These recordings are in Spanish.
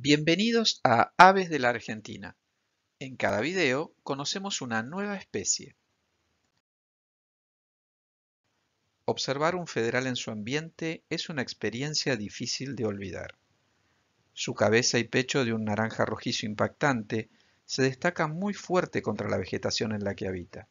Bienvenidos a Aves de la Argentina. En cada video conocemos una nueva especie. Observar un federal en su ambiente es una experiencia difícil de olvidar. Su cabeza y pecho de un naranja rojizo impactante se destaca muy fuerte contra la vegetación en la que habita.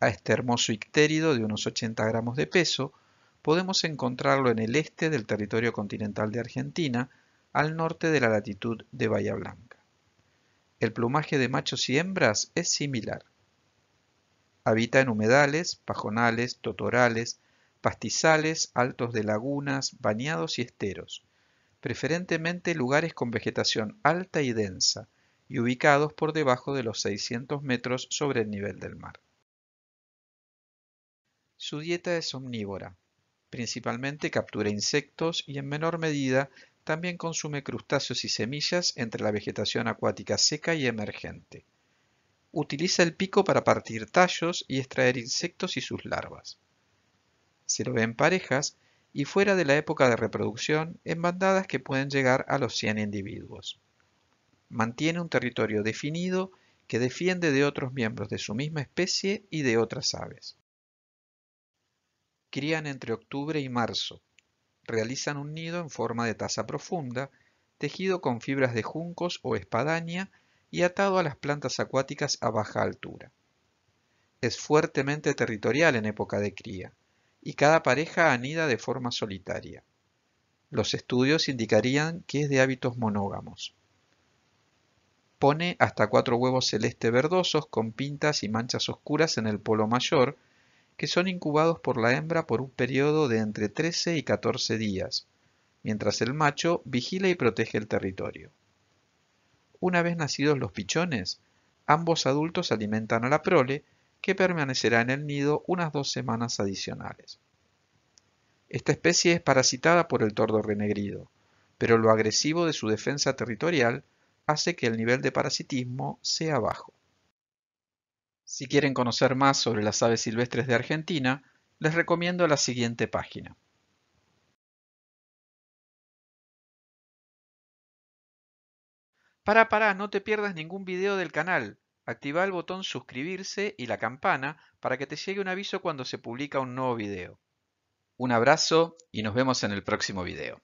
A este hermoso ictérido de unos 80 gramos de peso podemos encontrarlo en el este del territorio continental de Argentina, al norte de la latitud de Bahía Blanca. El plumaje de machos y hembras es similar. Habita en humedales, pajonales, totorales, pastizales, altos de lagunas, bañados y esteros, preferentemente lugares con vegetación alta y densa y ubicados por debajo de los 600 metros sobre el nivel del mar. Su dieta es omnívora. Principalmente captura insectos y en menor medida también consume crustáceos y semillas entre la vegetación acuática seca y emergente. Utiliza el pico para partir tallos y extraer insectos y sus larvas. Se lo ve en parejas y fuera de la época de reproducción en bandadas que pueden llegar a los 100 individuos. Mantiene un territorio definido que defiende de otros miembros de su misma especie y de otras aves. Crían entre octubre y marzo, Realizan un nido en forma de taza profunda, tejido con fibras de juncos o espadaña y atado a las plantas acuáticas a baja altura. Es fuertemente territorial en época de cría, y cada pareja anida de forma solitaria. Los estudios indicarían que es de hábitos monógamos. Pone hasta cuatro huevos celeste verdosos con pintas y manchas oscuras en el polo mayor, que son incubados por la hembra por un periodo de entre 13 y 14 días, mientras el macho vigila y protege el territorio. Una vez nacidos los pichones, ambos adultos alimentan a la prole, que permanecerá en el nido unas dos semanas adicionales. Esta especie es parasitada por el tordo renegrido, pero lo agresivo de su defensa territorial hace que el nivel de parasitismo sea bajo. Si quieren conocer más sobre las aves silvestres de Argentina, les recomiendo la siguiente página. Para, para, no te pierdas ningún video del canal. Activa el botón suscribirse y la campana para que te llegue un aviso cuando se publica un nuevo video. Un abrazo y nos vemos en el próximo video.